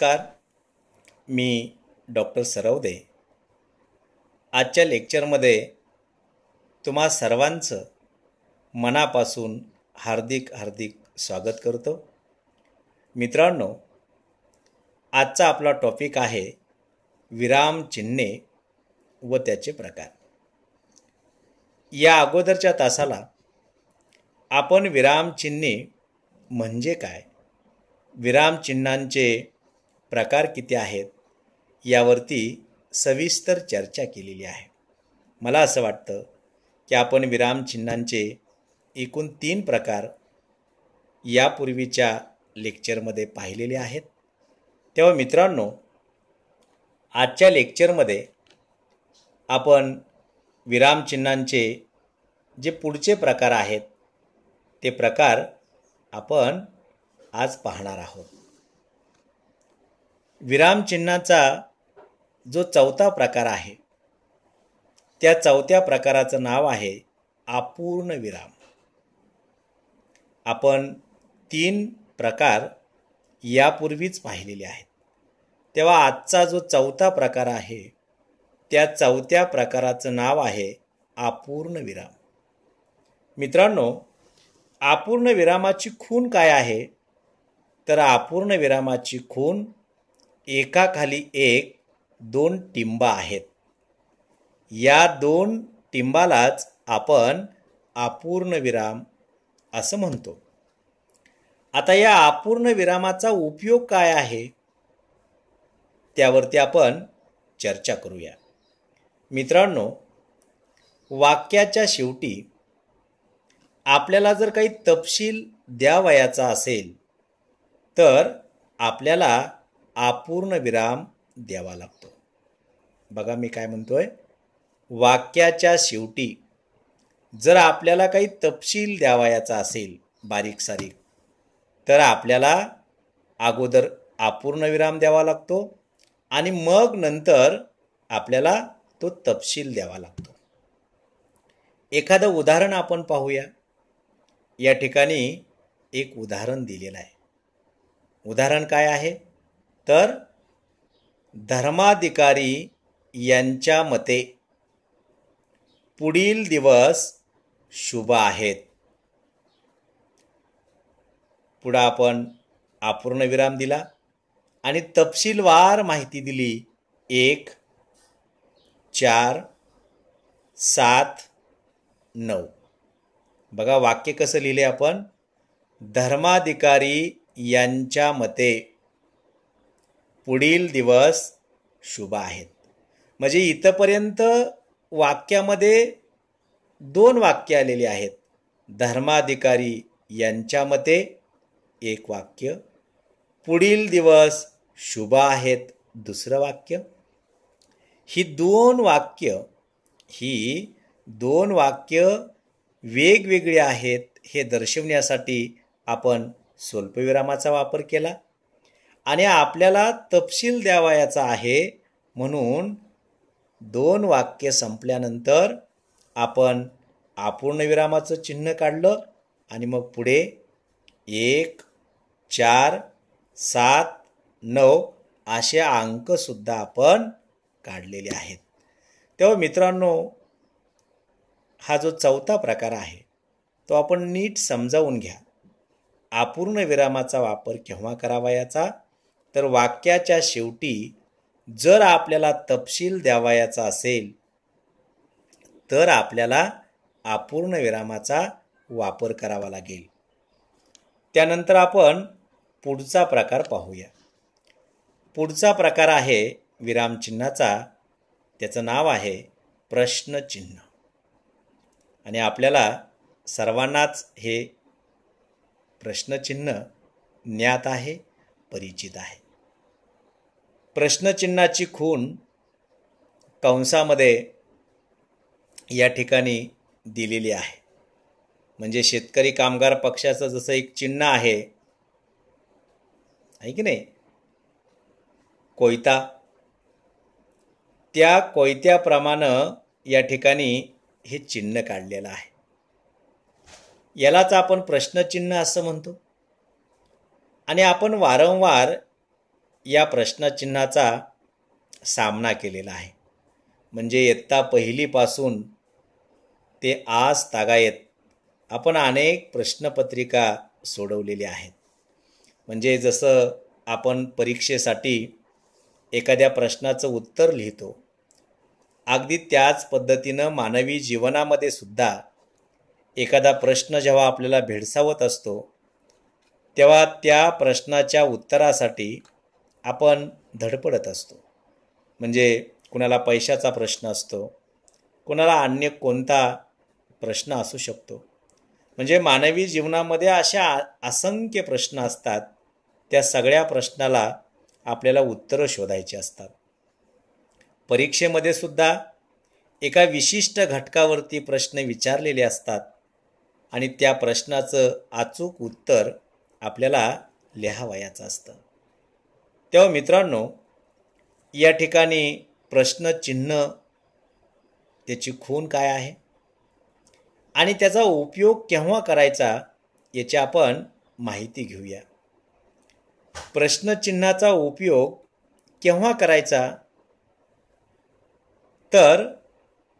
नमस्कार मी डॉक्टर सरवदे आजच्या लेक्चरमध्ये तुम्हा सर्वांचं मनापासून हार्दिक हार्दिक स्वागत करतो मित्रांनो आजचा आपला टॉपिक आहे विरामचिन्हे व त्याचे प्रकार या अगोदरच्या तासाला आपण विरामचिन्हे म्हणजे काय विरामचिन्हांचे प्रकार किती आहेत यावरती सविस्तर चर्चा केलेली आहे मला असं वाटतं की आपण विरामचिन्हांचे एकूण तीन प्रकार यापूर्वीच्या लेक्चरमध्ये पाहिलेले आहेत तेव्हा मित्रांनो आजच्या लेक्चरमध्ये आपण विरामचिन्हांचे जे पुढचे प्रकार आहेत ते प्रकार आपण आज पाहणार आहोत विरामचिन्हाचा जो चौथा प्रकार आहे त्या चौथ्या प्रकाराचं नाव आहे अपूर्ण विराम आपण तीन प्रकार यापूर्वीच पाहिलेले आहेत तेव्हा आजचा जो चौथा प्रकार आहे त्या चौथ्या प्रकाराचं नाव आहे अपूर्ण विराम मित्रांनो अपूर्ण विरामाची खून काय आहे तर अपूर्ण विरामाची खून एकाखाली एक दोन टिंबा आहेत या दोन टिंबालाच आपण विराम असं म्हणतो आता या अपूर्ण विरामाचा उपयोग काय आहे त्यावरती आपण चर्चा करूया मित्रांनो वाक्याच्या शेवटी आपल्याला जर काही तपशील द्यावयाचा असेल तर आपल्याला अपूर्ण विराम द्यावा लागतो बघा मी काय म्हणतो आहे वाक्याच्या शेवटी जर आपल्याला काही तपशील द्यावायाचा असेल बारीक सारीक तर आपल्याला अगोदर अपूर्ण विराम द्यावा लागतो आणि मग नंतर आपल्याला तो तपशील द्यावा लागतो एखादं उदाहरण आपण पाहूया या ठिकाणी एक उदाहरण दिलेलं आहे उदाहरण काय आहे तर धर्माधिकारी यांच्या मते पुढील दिवस शुभ आहेत पुढं आपण अपूर्ण विराम दिला आणि तपशीलवार माहिती दिली एक चार सात नऊ बघा वाक्य कसं लिहिले आपण धर्माधिकारी यांच्या मते पुढील दिवस शुभ आहेत म्हणजे इथंपर्यंत वाक्यामध्ये दोन वाक्य आलेली आहेत धर्माधिकारी यांच्या मते एक वाक्य पुढील दिवस शुभ आहेत दुसरं वाक्य ही दोन वाक्य ही दोन वाक्य वेगवेगळी आहेत हे दर्शवण्यासाठी आपण स्वल्पविरामाचा वापर केला आणि आपल्याला तपशील याचा आहे म्हणून दोन वाक्य संपल्यानंतर आपण आपूर्णविरामाचं चिन्ह काढलं आणि मग पुढे एक चार सात नऊ असे अंकसुद्धा आपण काढलेले आहेत तेव्हा मित्रांनो हा जो चौथा प्रकार आहे तो आपण नीट समजावून घ्या अपूर्ण विरामाचा वापर केव्हा करावा याचा तर वाक्याच्या शेवटी जर आपल्याला तपशील द्यावायाचा असेल तर आपल्याला अपूर्ण विरामाचा वापर करावा लागेल त्यानंतर आपण पुढचा प्रकार पाहूया पुढचा प्रकार आहे विरामचिन्हाचा त्याचं नाव आहे प्रश्नचिन्ह आणि आपल्याला सर्वांनाच हे प्रश्नचिन्ह ज्ञात आहे परिचित आहे प्रश्नचिन्हाची खून कंसामध्ये या ठिकाणी दिलेली आहे म्हणजे शेतकरी कामगार पक्षाचं जसं एक चिन्ह आहे आहे की नाही कोयता त्या कोयत्याप्रमाणं या ठिकाणी हे चिन्ह काढलेलं आहे यालाच आपण प्रश्नचिन्ह असं म्हणतो आणि आपण वारंवार या प्रश्नचिन्हाचा सामना केलेला आहे म्हणजे इयत्ता पहिलीपासून ते आज तागायत आपण अनेक प्रश्नपत्रिका सोडवलेल्या आहेत म्हणजे जसं आपण परीक्षेसाठी एखाद्या प्रश्नाचं उत्तर लिहितो अगदी त्याच पद्धतीनं मानवी जीवनामध्ये सुद्धा एखादा प्रश्न जेव्हा आपल्याला भेडसावत असतो तेव्हा त्या प्रश्नाच्या उत्तरासाठी आपण धडपडत असतो म्हणजे कुणाला पैशाचा प्रश्न असतो कुणाला अन्य कोणता प्रश्न असू शकतो म्हणजे मानवी जीवनामध्ये अशा असंख्य प्रश्न असतात त्या सगळ्या प्रश्नाला आपल्याला उत्तरं शोधायची असतात परीक्षेमध्ये सुद्धा एका विशिष्ट घटकावरती प्रश्न विचारलेले असतात आणि त्या प्रश्नाचं अचूक उत्तर आपल्याला लिहावयाचं असतं तेव्हा मित्रांनो या ठिकाणी प्रश्नचिन्ह त्याची खून काय आहे आणि त्याचा उपयोग केव्हा करायचा याची आपण माहिती घेऊया प्रश्नचिन्हाचा उपयोग केव्हा करायचा तर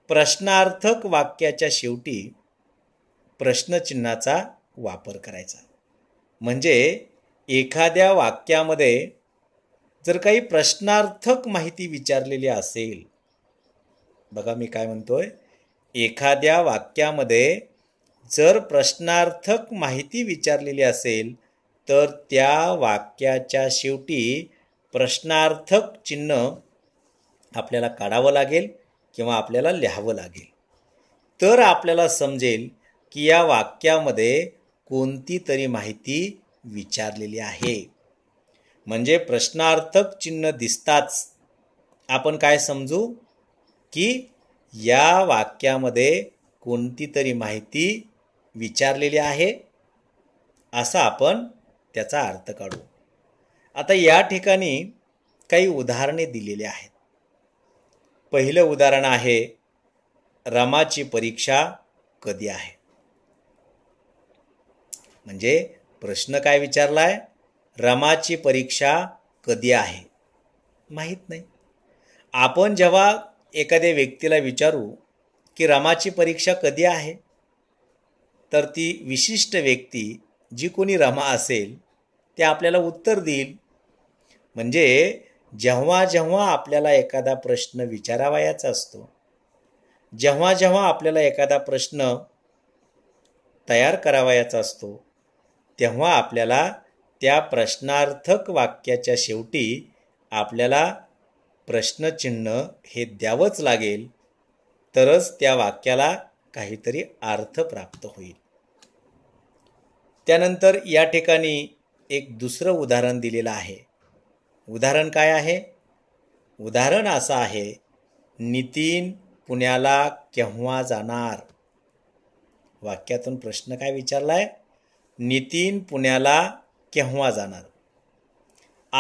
प्रश्नार्थक वाक्याच्या शेवटी प्रश्नचिन्हाचा वापर करायचा म्हणजे एखाद्या वाक्यामध्ये जर काही प्रश्नार्थक माहिती विचारलेली असेल बघा मी काय म्हणतोय एखाद्या वाक्यामध्ये जर प्रश्नार्थक माहिती विचारलेली असेल तर त्या वाक्याच्या शेवटी प्रश्नार्थक चिन्ह आपल्याला काढावं लागेल किंवा आपल्याला लिहावं लागेल तर आपल्याला समजेल की या वाक्यामध्ये कोणती तरी माहिती विचारलेली आहे म्हणजे प्रश्नार्थक चिन्ह दिसताच आपण काय समजू की या वाक्यामध्ये कोणती तरी माहिती विचारलेली आहे असा आपण त्याचा अर्थ काढू आता या ठिकाणी काही उदाहरणे दिलेली आहेत पहिलं उदाहरण आहे रमाची परीक्षा कधी आहे म्हणजे प्रश्न काय विचारला आहे रमाची परीक्षा कधी आहे माहीत नाही आपण जेव्हा एखाद्या व्यक्तीला विचारू की रमाची परीक्षा कधी आहे तर ती विशिष्ट व्यक्ती जी कोणी रमा असेल ते आपल्याला उत्तर देईल म्हणजे जेव्हा जेव्हा आपल्याला एखादा प्रश्न विचारावायाचा असतो जेव्हा जेव्हा आपल्याला एखादा प्रश्न तयार करावायाचा असतो तेव्हा आपल्याला त्या प्रश्नार्थक वाक्याच्या शेवटी आपल्याला प्रश्नचिन्ह हे द्यावंच लागेल तरच त्या वाक्याला काहीतरी अर्थ प्राप्त होईल त्यानंतर या ठिकाणी एक दुसरं उदाहरण दिलेलं आहे उदाहरण काय आहे उदाहरण असं आहे नितीन पुण्याला केव्हा जाणार वाक्यातून प्रश्न काय विचारला आहे नितीन पुण्याला केव्हा जाणार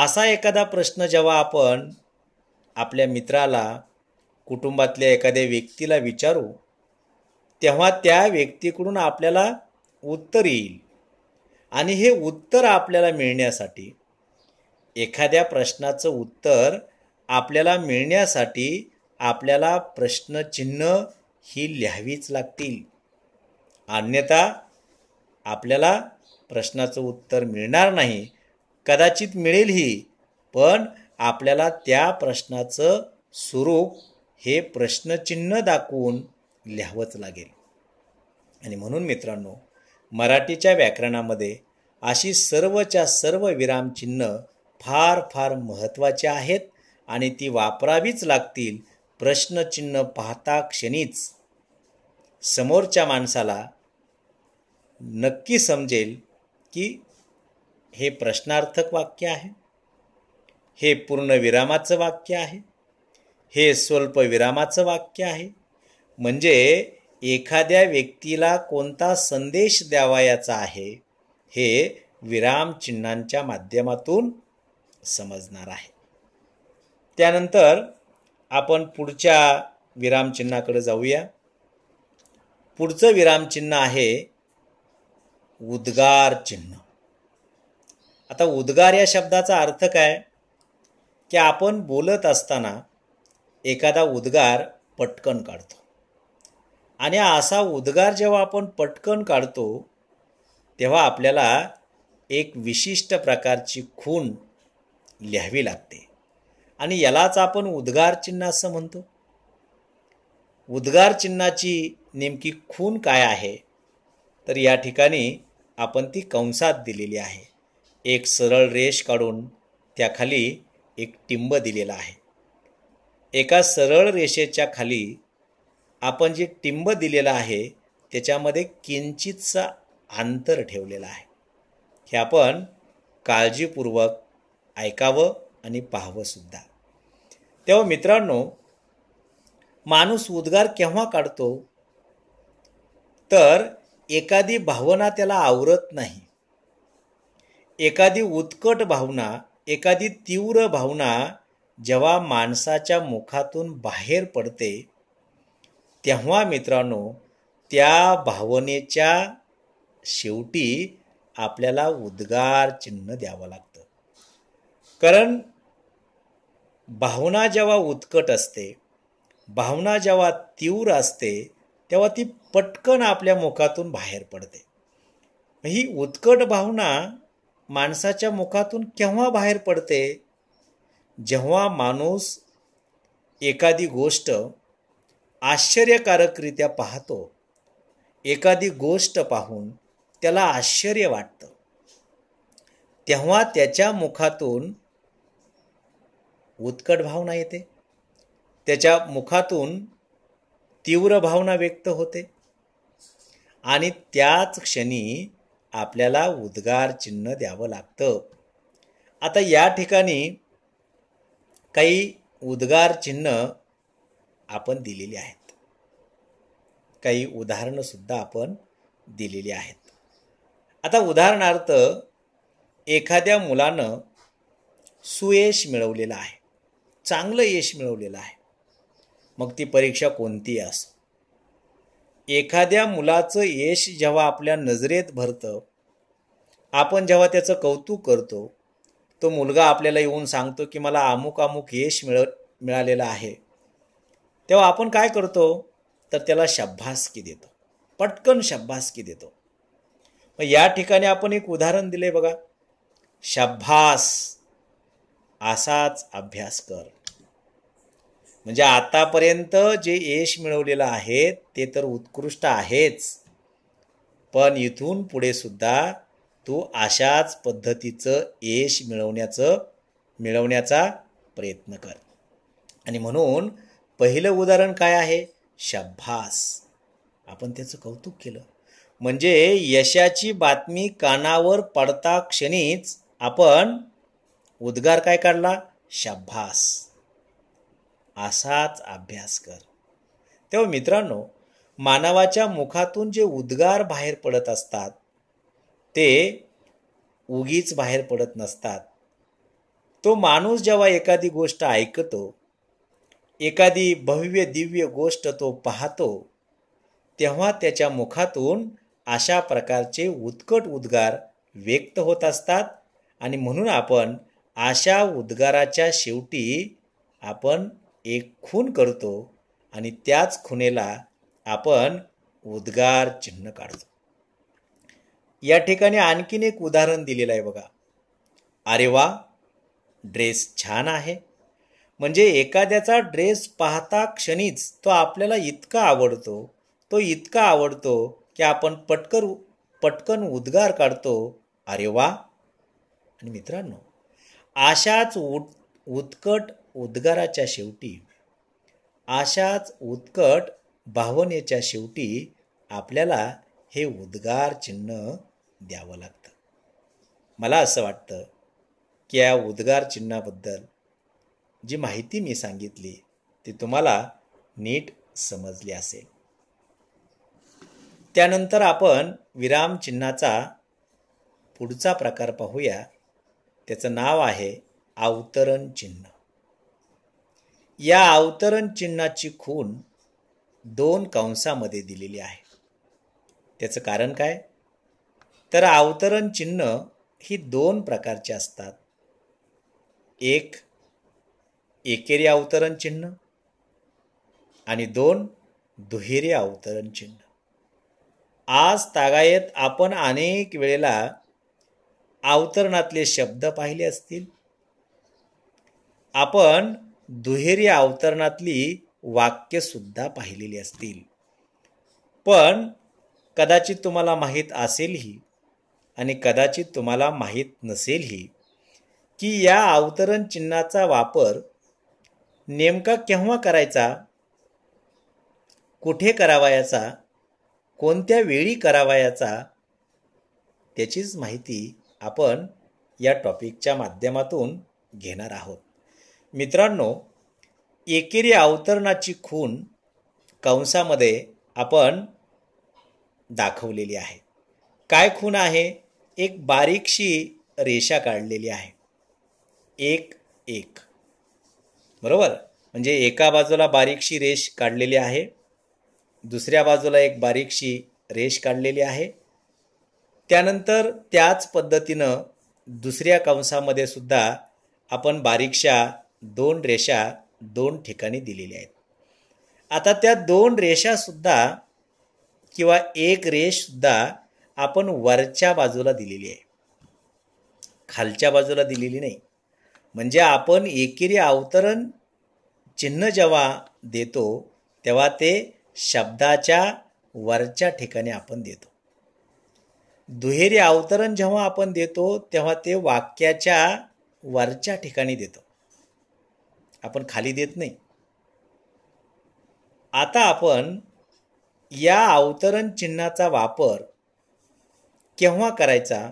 असा एखादा प्रश्न जेव्हा आपण आपल्या मित्राला कुटुंबातल्या एखाद्या व्यक्तीला विचारू तेव्हा त्या व्यक्तीकडून आपल्याला उत्तर येईल आणि हे उत्तर आपल्याला मिळण्यासाठी एखाद्या प्रश्नाचं उत्तर आपल्याला मिळण्यासाठी आपल्याला प्रश्नचिन्ह ही लिहावीच लागतील अन्यथा आपल्याला प्रश्नाचं उत्तर मिळणार नाही कदाचित मिळेलही पण आपल्याला त्या प्रश्नाचं स्वरूप हे प्रश्नचिन्ह दाखवून लिहावंच लागेल आणि म्हणून मित्रांनो मराठीच्या व्याकरणामध्ये अशी सर्वच्या सर्व विरामचिन्ह फार फार महत्त्वाची आहेत आणि ती वापरावीच लागतील प्रश्नचिन्ह पाहता क्षणीच समोरच्या माणसाला नक्की समजेल की हे प्रश्नार्थक वाक्य आहे हे पूर्णविरामाचं वाक्य आहे हे स्वल्प विरामाचं वाक्य आहे म्हणजे एखाद्या व्यक्तीला कोणता संदेश द्यावायाचा आहे हे विराम माध्यमातून समजणार आहे त्यानंतर आपण पुढच्या विरामचिन्हाकडे जाऊया पुढचं विरामचिन्ह आहे उद्गार चिन्ह आता उद्गार या शब्दाचा अर्थ काय की आपण बोलत असताना एखादा उद्गार पटकन काढतो आणि असा उद्गार जेव्हा आपण पटकन काढतो तेव्हा आपल्याला एक विशिष्ट प्रकारची खून लिहावी लागते आणि यालाच आपण उद्गार चिन्ह असं म्हणतो उद्गार चिन्हाची नेमकी खून काय आहे तर या ठिकाणी आपण ती कंसात दिलेली आहे एक सरळ रेष काढून त्याखाली एक टिंब दिलेला आहे एका सरळ रेषेच्या खाली आपण जे टिंब दिलेलं आहे त्याच्यामध्ये किंचितचा अंतर ठेवलेला आहे हे आपण काळजीपूर्वक ऐकावं आणि पाहावंसुद्धा तेव्हा मित्रांनो माणूस उद्गार केव्हा काढतो तर एखादी भावना त्याला आवरत नाही एखादी उत्कट भावना एखादी तीव्र भावना जेव्हा माणसाच्या मुखातून बाहेर पडते तेव्हा मित्रांनो त्या भावनेच्या शेवटी आपल्याला उद्गार चिन्ह द्यावं लागतं कारण भावना जेव्हा उत्कट असते भावना जेव्हा तीव्र असते तेव्हा ती पटकन आपल्या मुखातून बाहेर पडते ही उत्कट भावना माणसाच्या मुखातून केव्हा बाहेर पडते जेव्हा माणूस एखादी गोष्ट आश्चर्यकारकरीत्या पाहतो एखादी गोष्ट पाहून त्याला आश्चर्य वाटतं तेव्हा त्याच्या मुखातून उत्कट भावना येते त्याच्या मुखातून तीव्र भावना व्यक्त होते आणि त्याच क्षणी आपल्याला उद्गार चिन्ह द्यावं लागतं आता या ठिकाणी काही उद्गार चिन्ह आपण दिलेली आहेत काही उदाहरणंसुद्धा आपण दिलेली आहेत आता उदाहरणार्थ एखाद्या मुलानं सुयश मिळवलेलं आहे चांगलं यश मिळवलेलं आहे मग ती परीक्षा कोणती असो एखाद्या मुलाचं यश जेव्हा आपल्या नजरेत भरतं आपण जेव्हा त्याचं कौतुक करतो तो मुलगा आपल्याला येऊन सांगतो की मला अमुक अमुक यश मिळ मिळालेलं आहे तेव्हा आपण काय करतो तर त्याला शब्बासकी देतो पटकन शब्भासकी देतो मग या ठिकाणी आपण एक उदाहरण दिले बघा शब्बास असाच अभ्यास कर म्हणजे आतापर्यंत जे यश मिळवलेलं आहे ते तर उत्कृष्ट आहेच पण इथून पुढे सुद्धा तू अशाच पद्धतीचं यश मिळवण्याचं मिळवण्याचा प्रयत्न कर आणि म्हणून पहिलं उदाहरण काय आहे शब्भास आपण त्याचं कौतुक केलं म्हणजे यशाची बातमी कानावर पडता क्षणीच आपण उद्गार काय काढला शब्भास असाच अभ्यास कर तेव्हा मित्रांनो मानवाच्या मुखातून जे उद्गार बाहेर पडत असतात ते उगीच बाहेर पडत नसतात तो माणूस जेव्हा एखादी गोष्ट ऐकतो एखादी भव्य दिव्य गोष्ट तो पाहतो तेव्हा त्याच्या मुखातून अशा प्रकारचे उत्कट उद्गार व्यक्त होत असतात आणि म्हणून आपण अशा उद्गाराच्या शेवटी आपण एक खून करतो आणि त्याच खुनेला आपण उद्गार चिन्ह काढतो या ठिकाणी आणखीन एक उदाहरण दिलेलं आहे बघा अरे वा ड्रेस छान आहे म्हणजे एखाद्याचा ड्रेस पाहता क्षणीच तो आपल्याला इतका आवडतो तो इतका आवडतो की आपण पटकर पटकन उद्गार काढतो अरे वा आणि मित्रांनो अशाच उत्कट उद्गाराच्या शेवटी अशाच उत्कट भावनेच्या शेवटी आपल्याला हे उद्गार चिन्ह द्यावं लागतं मला असं वाटतं की या उद्गार चिन्हाबद्दल जी माहिती मी सांगितली ती तुम्हाला नीट समजली असेल त्यानंतर आपण विराम चिन्हाचा पुढचा प्रकार पाहूया त्याचं नाव आहे अवतरण चिन्ह या अवतरण चिन्हाची खून दोन कंसामध्ये दिलेली आहे त्याचं कारण काय तर अवतरण चिन्ह ही दोन प्रकारची असतात एक एकेरी अवतरण चिन्ह आणि दोन दुहेरी अवतरण चिन्ह आज तागायत आपण अनेक वेळेला अवतरणातले शब्द पाहिले असतील आपण दुहेरी अवतरणातली वाक्यसुद्धा पाहिलेली असतील पण कदाचित तुम्हाला माहीत असेलही आणि कदाचित तुम्हाला माहीत नसेलही की या अवतरण चिन्हाचा वापर नेमका केव्हा करायचा कुठे याचा कोणत्या वेळी याचा त्याचीच माहिती आपण या टॉपिकच्या माध्यमातून घेणार आहोत मित्रांनो एकेरी अवतरणाची खून कंसामध्ये आपण दाखवलेली आहे काय खून आहे एक बारीकशी रेषा काढलेली आहे एक एक बरोबर म्हणजे एका बाजूला बारीकशी रेष काढलेली आहे दुसऱ्या बाजूला एक बारीकशी रेष काढलेली आहे त्यानंतर त्याच पद्धतीनं दुसऱ्या कंसामध्ये सुद्धा आपण बारीकशा दोन रेषा दोन ठिकाणी दिलेल्या आहेत आता त्या दोन रेषासुद्धा किंवा एक रेषसुद्धा आपण वरच्या बाजूला दिलेली आहे खालच्या बाजूला दिलेली नाही म्हणजे आपण एकेरी अवतरण चिन्ह जेव्हा देतो तेव्हा ते शब्दाच्या वरच्या ठिकाणी आपण देतो दुहेरी अवतरण जेव्हा आपण देतो तेव्हा ते वाक्याच्या वरच्या ठिकाणी देतो आपण खाली देत नाही आता आपण या अवतरण चिन्हाचा वापर केव्हा करायचा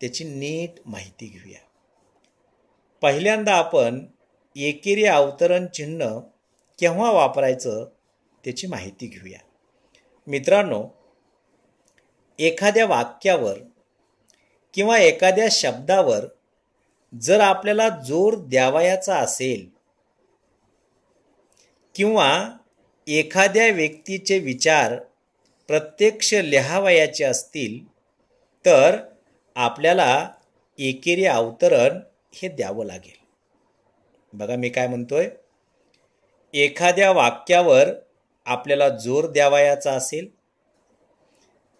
त्याची नीट माहिती घेऊया पहिल्यांदा आपण एकेरी अवतरण चिन्ह केव्हा वापरायचं त्याची माहिती घेऊया मित्रांनो एखाद्या वाक्यावर किंवा एखाद्या शब्दावर जर आपल्याला जोर द्यावयाचा असेल किंवा एखाद्या व्यक्तीचे विचार प्रत्यक्ष लिहावयाचे असतील तर आपल्याला एकेरी अवतरण हे द्यावं लागेल बघा मी काय म्हणतोय एखाद्या वाक्यावर आपल्याला जोर द्यावयाचा असेल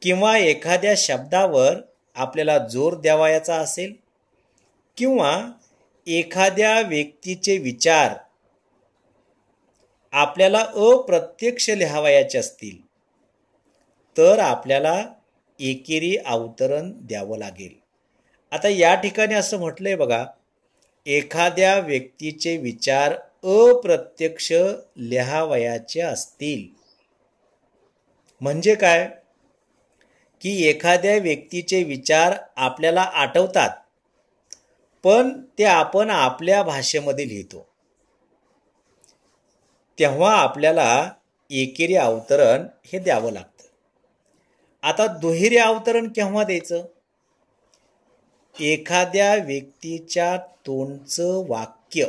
किंवा एखाद्या शब्दावर आपल्याला जोर द्यावयाचा असेल किंवा एखाद्या व्यक्तीचे विचार आपल्याला अप्रत्यक्ष लिहावयाचे असतील तर आपल्याला एकेरी अवतरण द्यावं लागेल आता या ठिकाणी असं म्हटलंय बघा एखाद्या व्यक्तीचे विचार अप्रत्यक्ष लिहावयाचे असतील म्हणजे काय की एखाद्या व्यक्तीचे विचार आपल्याला आठवतात पण ते आपण आपल्या भाषेमध्ये लिहितो तेव्हा आपल्याला एकेरी अवतरण हे द्यावं लागतं आता दुहेरी अवतरण केव्हा द्यायचं एखाद्या व्यक्तीच्या तोंडचं वाक्य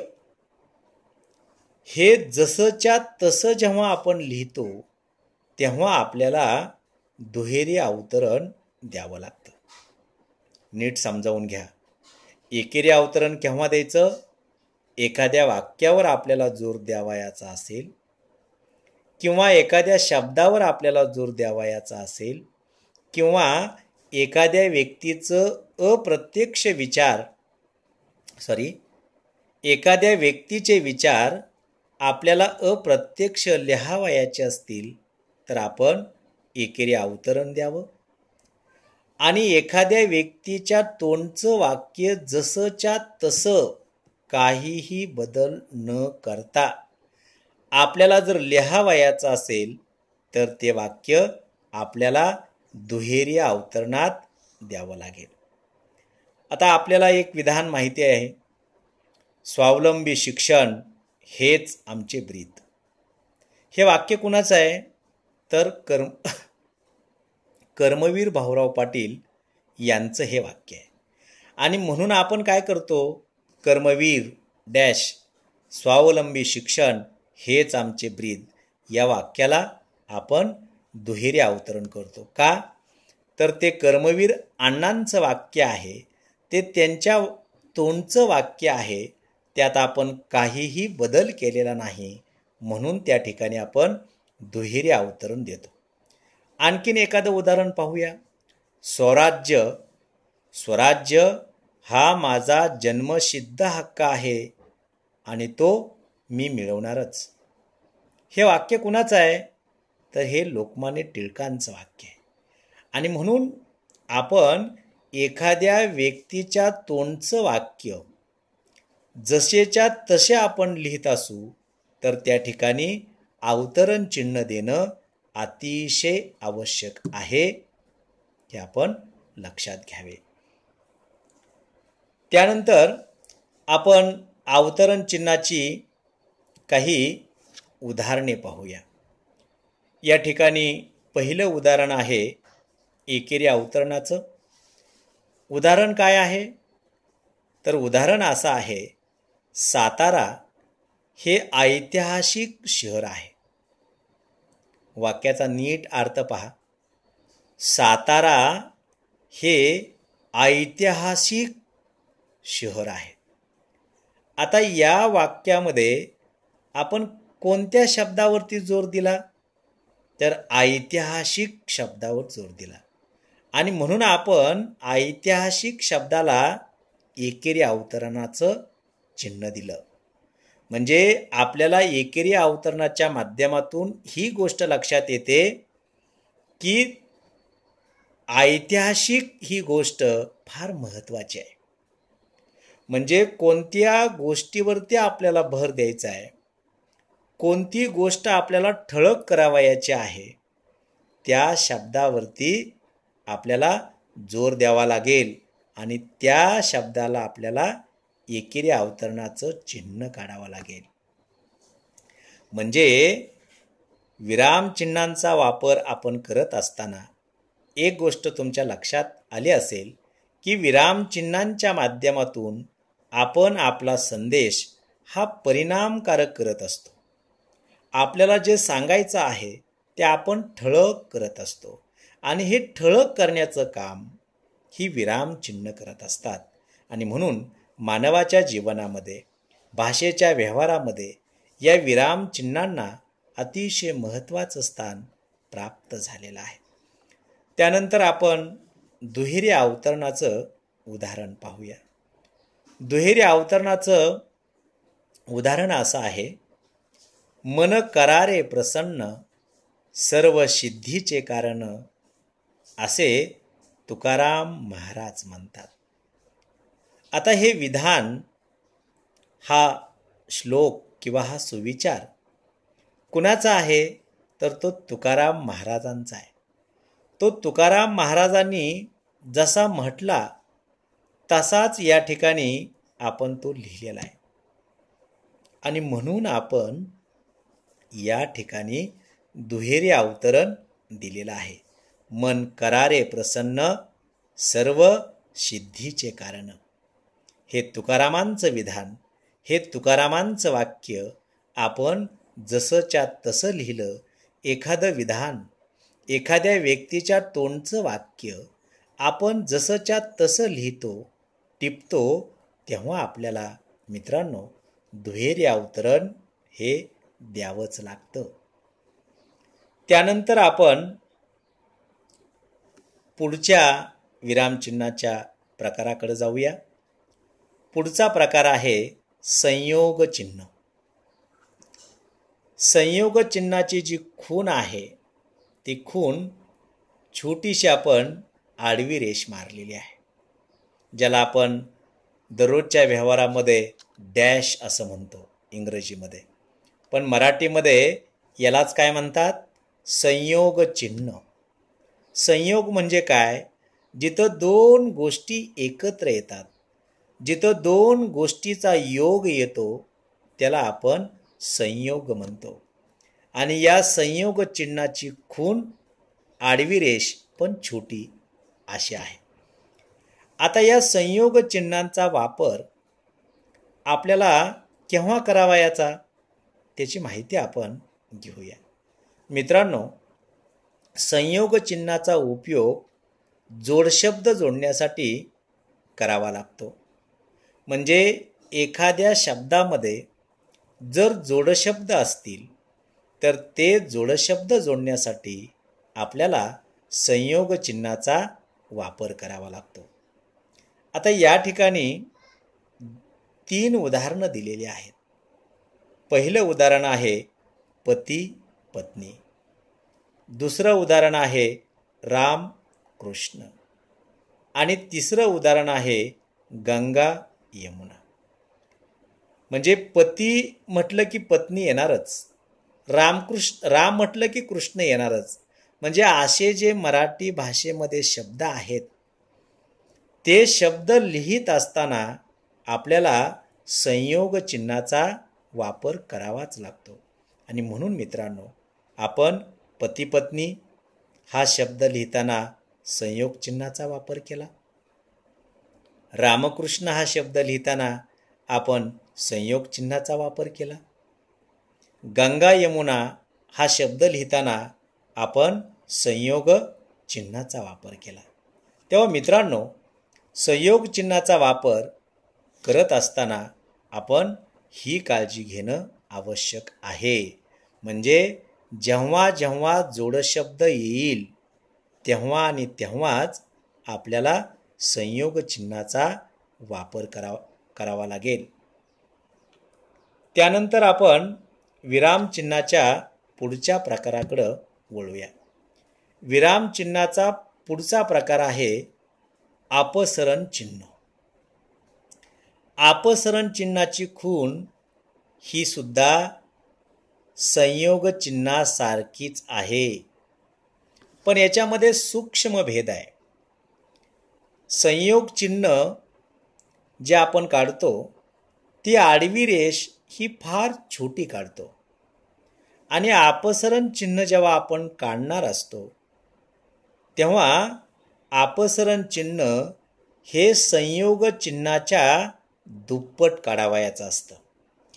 हे जसंच्या तसं जेव्हा आपण लिहितो तेव्हा आपल्याला दुहेरी अवतरण द्यावं लागतं नीट समजावून घ्या एकेरी अवतरण केव्हा द्यायचं एखाद्या वाक्यावर आपल्याला जोर द्यावायाचा असेल किंवा एखाद्या शब्दावर आपल्याला जोर द्यावायाचा असेल किंवा एखाद्या व्यक्तीचं अप्रत्यक्ष विचार सॉरी एखाद्या व्यक्तीचे विचार आपल्याला अप्रत्यक्ष लिहावयाचे असतील तर आपण एकेरी अवतरण द्यावं आणि एखाद्या व्यक्तीच्या तोंडचं वाक्य जसंच्या तसं काहीही बदल न करता आपल्याला जर लिहावयाचं असेल तर ते वाक्य आपल्याला दुहेरी अवतरणात द्यावं लागेल आता आपल्याला एक विधान माहिती आहे स्वावलंबी शिक्षण हेच आमचे ब्रीत हे वाक्य कुणाचं आहे तर कर्म कर्मवीर भाऊराव पाटील यांचं हे वाक्य आहे आणि म्हणून आपण काय करतो कर्मवीर डॅश स्वावलंबी शिक्षण हेच आमचे ब्रीद या वाक्याला आपण दुहेरी अवतरण करतो का तर ते कर्मवीर अण्णांचं वाक्य आहे ते त्यांच्या तोंडचं वाक्य आहे त्यात आपण काहीही बदल केलेला नाही म्हणून त्या ठिकाणी आपण दुहेरी अवतरण देतो आणखीन एखादं उदाहरण पाहूया स्वराज्य स्वराज्य हा माझा जन्मसिद्ध हक्क आहे आणि तो मी मिळवणारच हे वाक्य कुणाचं आहे तर हे लोकमान्य टिळकांचं वाक्य आहे आणि म्हणून आपण एखाद्या व्यक्तीच्या तोंडचं वाक्य जसेच्या तसे आपण लिहित असू तर त्या ठिकाणी अवतरण चिन्ह देणं अतिशय आवश्यक आहे हे आपण लक्षात घ्यावे त्यानंतर आपण अवतरण चिन्हाची काही उदाहरणे पाहूया या ठिकाणी पहिलं उदाहरण आहे एकेरी अवतरणाचं उदाहरण काय आहे तर उदाहरण असं आहे सातारा हे ऐतिहासिक शहर आहे वाक्याचा नीट अर्थ पहा सातारा हे ऐतिहासिक शहर आहे आता या वाक्यामध्ये आपण कोणत्या शब्दावरती जोर दिला तर ऐतिहासिक शब्दावर जोर दिला आणि म्हणून आपण ऐतिहासिक शब्दाला एकेरी अवतरणाचं चिन्ह दिलं म्हणजे आपल्याला एकेरी अवतरणाच्या माध्यमातून ही गोष्ट लक्षात येते की ऐतिहासिक ही गोष्ट फार महत्त्वाची आहे म्हणजे कोणत्या गोष्टीवरती आपल्याला भर द्यायचा आहे कोणती गोष्ट आपल्याला ठळक करावयाची आहे त्या शब्दावरती आपल्याला जोर द्यावा लागेल आणि त्या शब्दाला आपल्याला एकेरी अवतरणाचं चिन्ह काढावं लागेल म्हणजे विरामचिन्हांचा वापर आपण करत असताना एक गोष्ट तुमच्या लक्षात आली असेल की विरामचिन्हांच्या माध्यमातून आपण आपला संदेश हा परिणामकारक करत असतो आपल्याला जे सांगायचं आहे ते आपण ठळक करत असतो आणि हे ठळक करण्याचं काम ही विरामचिन्ह करत असतात आणि म्हणून मानवाच्या जीवनामध्ये भाषेच्या व्यवहारामध्ये या विरामचिन्हांना अतिशय महत्त्वाचं स्थान प्राप्त झालेलं आहे त्यानंतर आपण दुहेरी अवतरणाचं उदाहरण पाहूया दुहेरी अवतरणाचं उदाहरण असं आहे मन करारे प्रसन्न सर्व सिद्धीचे कारण असे तुकाराम महाराज म्हणतात आता हे विधान हा श्लोक किंवा हा सुविचार कुणाचा आहे तर तो तुकाराम महाराजांचा आहे तो तुकाराम महाराजांनी जसा म्हटला तसाच या ठिकाणी आपण तो लिहिलेला आहे आणि म्हणून आपण या ठिकाणी दुहेरी अवतरण दिलेलं आहे मन करारे प्रसन्न सर्व सिद्धीचे कारण हे तुकारामांचं विधान हे तुकारामांचं वाक्य आपण जसंच्या तसं लिहिलं एखादं विधान एखाद्या व्यक्तीच्या तोंडचं वाक्य आपण जसंच्या तसं लिहितो टिपतो तेव्हा आपल्याला मित्रांनो दुहेरी अवतरण हे द्यावंच लागतं त्यानंतर आपण पुढच्या विरामचिन्हाच्या प्रकाराकडे जाऊया पुढचा प्रकार आहे संयोग चिन्ह संयोग चिन्हाची जी खून आहे ती खून छोटीशी आपण आडवी रेष मारलेली आहे ज्याला आपण दररोजच्या व्यवहारामध्ये डॅश असं म्हणतो इंग्रजीमध्ये पण मराठीमध्ये यालाच काय म्हणतात संयोग चिन्ह संयोग म्हणजे काय जिथं दोन गोष्टी एकत्र येतात जिथं दोन गोष्टीचा योग येतो त्याला आपण संयोग म्हणतो आणि या संयोग चिन्हाची खून आडवी रेष पण छोटी अशी आहे आता या संयोग चिन्हांचा वापर आपल्याला केव्हा करावा याचा त्याची माहिती आपण घेऊया मित्रांनो संयोग चिन्हाचा उपयोग जोडशब्द जोडण्यासाठी करावा लागतो म्हणजे एखाद्या शब्दामध्ये जर जोडशब्द असतील तर ते जोडशब्द जोडण्यासाठी आपल्याला संयोग चिन्हाचा वापर करावा लागतो आता या ठिकाणी तीन उदाहरणं दिलेली आहेत पहिलं उदाहरण आहे पती पत्नी दुसरं उदाहरण आहे राम कृष्ण आणि तिसरं उदाहरण आहे गंगा यमुना म्हणजे पती म्हटलं की पत्नी येणारच रामकृष्ण राम म्हटलं की कृष्ण येणारच म्हणजे असे जे मराठी भाषेमध्ये शब्द आहेत ते शब्द लिहित असताना आपल्याला संयोग चिन्हाचा वापर करावाच लागतो आणि म्हणून मित्रांनो आपण पतीपत्नी हा शब्द लिहिताना संयोग चिन्हाचा वापर केला रामकृष्ण हा शब्द लिहिताना आपण संयोग चिन्हाचा वापर केला गंगा यमुना हा शब्द लिहिताना आपण संयोग चिन्हाचा वापर केला तेव्हा मित्रांनो संयोग चिन्हाचा वापर करत असताना आपण ही काळजी घेणं आवश्यक आहे म्हणजे जेव्हा जेव्हा जोडशब्द येईल तेव्हा आणि तेव्हाच आपल्याला संयोग चिन्हाचा वापर करावा करावा लागेल त्यानंतर आपण विरामचिन्हाच्या पुढच्या प्रकाराकडं वळूया विरामचिन्हाचा पुढचा प्रकार आहे आपसरण चिन्ह आपसरण चिन्हाची खूण ही सुद्धा संयोग चिन्हासारखीच आहे पण याच्यामध्ये सूक्ष्म भेद आहे संयोग चिन्ह जे आपण काढतो ती आडवी रेष ही फार छोटी काढतो आणि अपसरण चिन्ह जेव्हा आपण काढणार असतो तेव्हा अपसरण चिन्ह हे संयोग चिन्हाच्या दुप्पट काढावयाचं असतं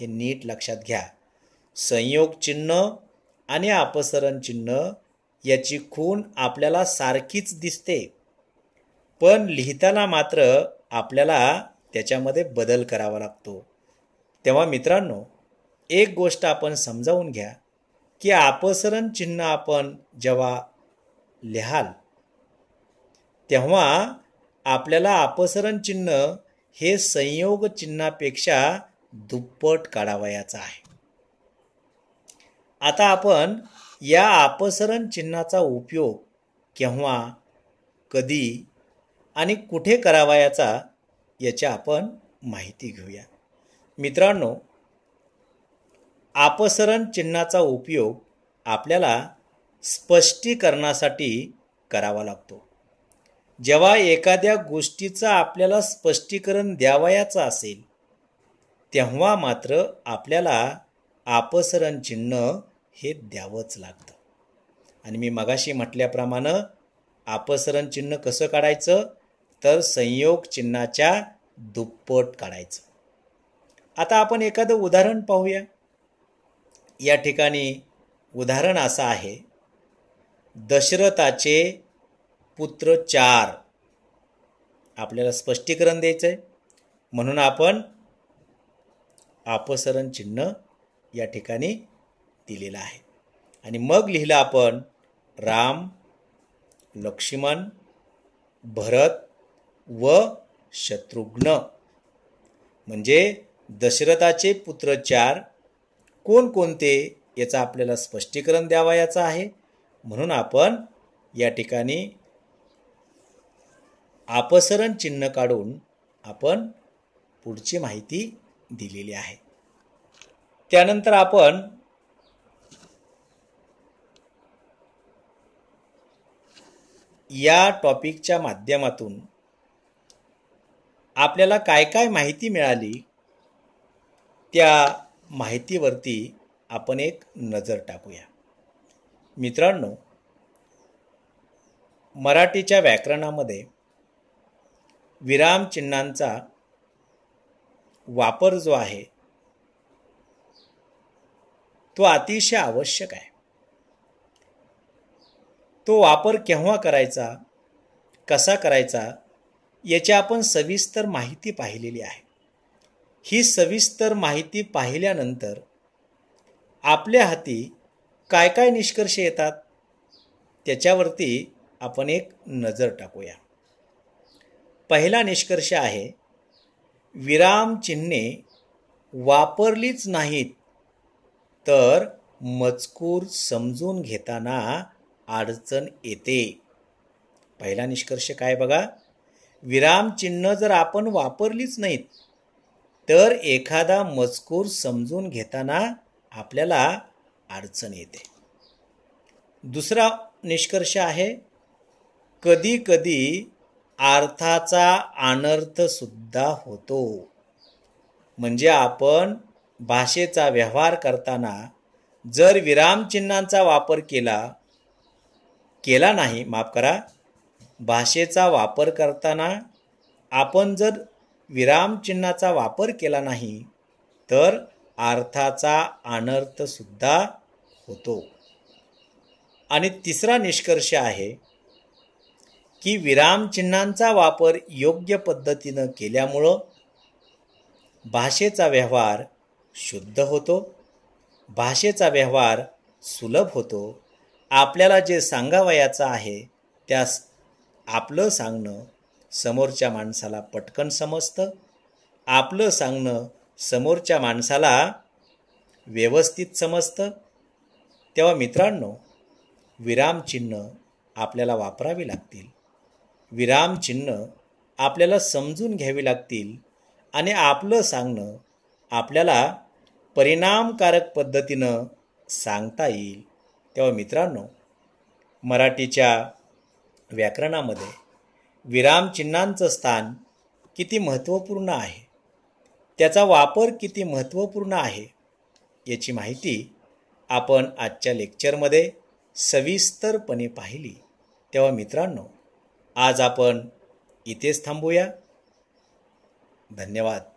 हे नीट लक्षात घ्या संयोग चिन्ह आणि अपसरण चिन्ह याची खूण आपल्याला सारखीच दिसते पण लिहिताना मात्र आपल्याला त्याच्यामध्ये बदल करावा लागतो तेव्हा मित्रांनो एक गोष्ट आपण समजावून घ्या की अपसरण चिन्ह आपण जेव्हा लिहाल तेव्हा आपल्याला अपसरण चिन्ह हे संयोग चिन्हापेक्षा दुप्पट काढावयाचं आहे आता आपण या अपसरण चिन्हाचा उपयोग केव्हा कधी आणि कुठे करावा याचा याची आपण माहिती घेऊया मित्रांनो आपसरण चिन्हाचा उपयोग आपल्याला स्पष्टीकरणासाठी करावा लागतो जेव्हा एखाद्या गोष्टीचा आपल्याला स्पष्टीकरण द्यावयाचं असेल तेव्हा मात्र आपल्याला आपसरण चिन्ह हे द्यावंच लागतं आणि मी मगाशी म्हटल्याप्रमाणे आपसरण चिन्ह कसं काढायचं तर संयोग चिन्हाच्या दुप्पट काढायचं आता आपण एखादं उदाहरण पाहूया या ठिकाणी उदाहरण असं आहे दशरथाचे पुत्र चार आपल्याला स्पष्टीकरण द्यायचं आहे म्हणून आपण अपसरण चिन्ह या ठिकाणी दिलेलं आहे आणि मग लिहिलं आपण राम लक्ष्मण भरत व शत्रुघ्न म्हणजे दशरथाचे पुत्र चार कोणकोणते याचा आपल्याला स्पष्टीकरण द्यावायाचं आहे म्हणून आपण या ठिकाणी आपसरण चिन्ह काढून आपण पुढची माहिती दिलेली आहे त्यानंतर आपण या टॉपिकच्या माध्यमातून आपल्याला काय काय माहिती मिळाली त्या माहितीवरती आपण एक नजर टाकूया मित्रांनो मराठीच्या व्याकरणामध्ये विरामचिन्हांचा वापर जो आहे तो अतिशय आवश्यक आहे तो वापर केव्हा करायचा कसा करायचा याची आपण सविस्तर माहिती पाहिलेली आहे ही सविस्तर माहिती पाहिल्यानंतर आपल्या हाती काय काय निष्कर्ष येतात त्याच्यावरती आपण एक नजर टाकूया पहिला निष्कर्ष आहे विराम चिन्हे वापरलीच नाहीत तर मजकूर समजून घेताना अडचण येते पहिला निष्कर्ष काय बघा विरामचिन्ह जर आपण वापरलीच नाहीत तर एखादा मजकूर समजून घेताना आपल्याला अडचण येते दुसरा निष्कर्ष आहे कधी कधी अर्थाचा अनर्थसुद्धा होतो म्हणजे आपण भाषेचा व्यवहार करताना जर विरामचिन्हांचा वापर केला केला नाही माफ करा भाषेचा वापर करताना आपण जर विरामचिन्हाचा वापर केला नाही तर अर्थाचा अनर्थसुद्धा होतो आणि तिसरा निष्कर्ष आहे की विरामचिन्हांचा वापर योग्य पद्धतीनं केल्यामुळं भाषेचा व्यवहार शुद्ध होतो भाषेचा व्यवहार सुलभ होतो आपल्याला जे सांगावयाचं आहे त्या आपलं सांगणं समोरच्या माणसाला पटकन समजतं आपलं सांगणं समोरच्या माणसाला व्यवस्थित समजतं तेव्हा मित्रांनो विरामचिन्ह आपल्याला वापरावी लागतील विरामचिन्ह आपल्याला समजून घ्यावी लागतील आणि आपलं सांगणं आपल्याला परिणामकारक पद्धतीनं सांगता येईल तेव्हा मित्रांनो मराठीच्या व्याकरणामध्ये विरामचिन्हांचं स्थान किती महत्त्वपूर्ण आहे त्याचा वापर किती महत्त्वपूर्ण आहे याची माहिती आपण आजच्या लेक्चरमध्ये सविस्तरपणे पाहिली तेव्हा मित्रांनो आज आपण इथेच थांबूया धन्यवाद